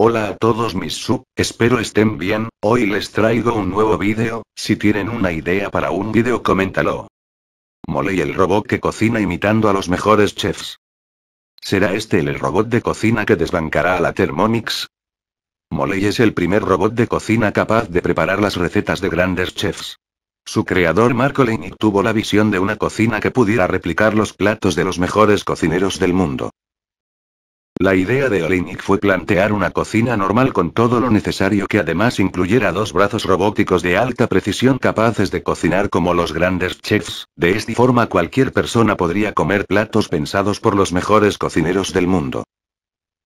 Hola a todos mis sub, espero estén bien, hoy les traigo un nuevo vídeo, si tienen una idea para un vídeo coméntalo. Moley el robot que cocina imitando a los mejores chefs. ¿Será este el robot de cocina que desbancará a la Thermomix? Moley es el primer robot de cocina capaz de preparar las recetas de grandes chefs. Su creador Marco Lenin tuvo la visión de una cocina que pudiera replicar los platos de los mejores cocineros del mundo. La idea de Olinick fue plantear una cocina normal con todo lo necesario que además incluyera dos brazos robóticos de alta precisión capaces de cocinar como los grandes chefs, de esta forma cualquier persona podría comer platos pensados por los mejores cocineros del mundo.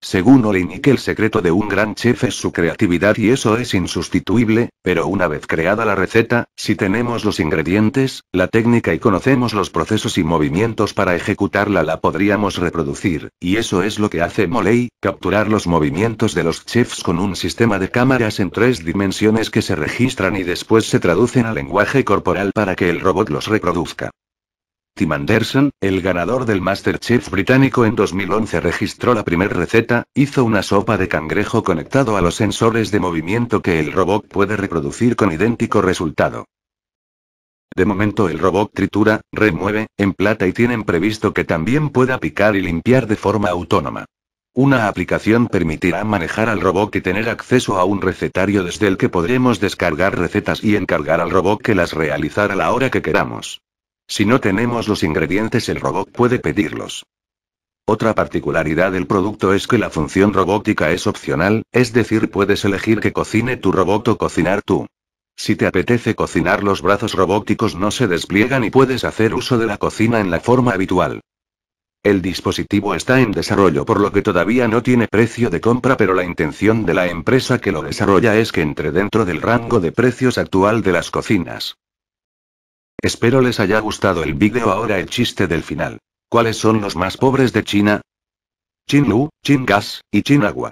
Según que el secreto de un gran chef es su creatividad y eso es insustituible, pero una vez creada la receta, si tenemos los ingredientes, la técnica y conocemos los procesos y movimientos para ejecutarla la podríamos reproducir, y eso es lo que hace Moley, capturar los movimientos de los chefs con un sistema de cámaras en tres dimensiones que se registran y después se traducen al lenguaje corporal para que el robot los reproduzca. Tim Anderson, el ganador del MasterChef británico en 2011, registró la primer receta, hizo una sopa de cangrejo conectado a los sensores de movimiento que el robot puede reproducir con idéntico resultado. De momento el robot tritura, remueve, emplata y tienen previsto que también pueda picar y limpiar de forma autónoma. Una aplicación permitirá manejar al robot y tener acceso a un recetario desde el que podremos descargar recetas y encargar al robot que las realizara a la hora que queramos. Si no tenemos los ingredientes el robot puede pedirlos. Otra particularidad del producto es que la función robótica es opcional, es decir, puedes elegir que cocine tu robot o cocinar tú. Si te apetece cocinar, los brazos robóticos no se despliegan y puedes hacer uso de la cocina en la forma habitual. El dispositivo está en desarrollo por lo que todavía no tiene precio de compra pero la intención de la empresa que lo desarrolla es que entre dentro del rango de precios actual de las cocinas. Espero les haya gustado el vídeo ahora el chiste del final. ¿Cuáles son los más pobres de China? Chin Lu, Chin Gas, y Chin Agua.